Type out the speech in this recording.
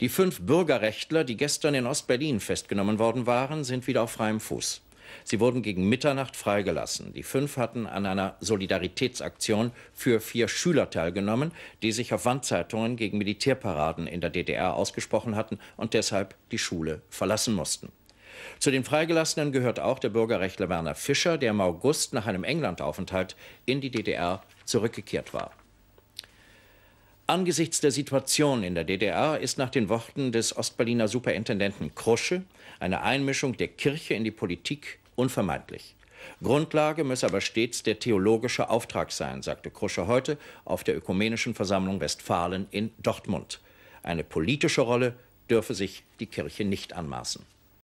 Die fünf Bürgerrechtler, die gestern in Ostberlin festgenommen worden waren, sind wieder auf freiem Fuß. Sie wurden gegen Mitternacht freigelassen. Die fünf hatten an einer Solidaritätsaktion für vier Schüler teilgenommen, die sich auf Wandzeitungen gegen Militärparaden in der DDR ausgesprochen hatten und deshalb die Schule verlassen mussten. Zu den Freigelassenen gehört auch der Bürgerrechtler Werner Fischer, der im August nach einem Englandaufenthalt in die DDR zurückgekehrt war. Angesichts der Situation in der DDR ist nach den Worten des Ostberliner Superintendenten Krusche eine Einmischung der Kirche in die Politik unvermeidlich. Grundlage müsse aber stets der theologische Auftrag sein, sagte Krusche heute auf der Ökumenischen Versammlung Westfalen in Dortmund. Eine politische Rolle dürfe sich die Kirche nicht anmaßen.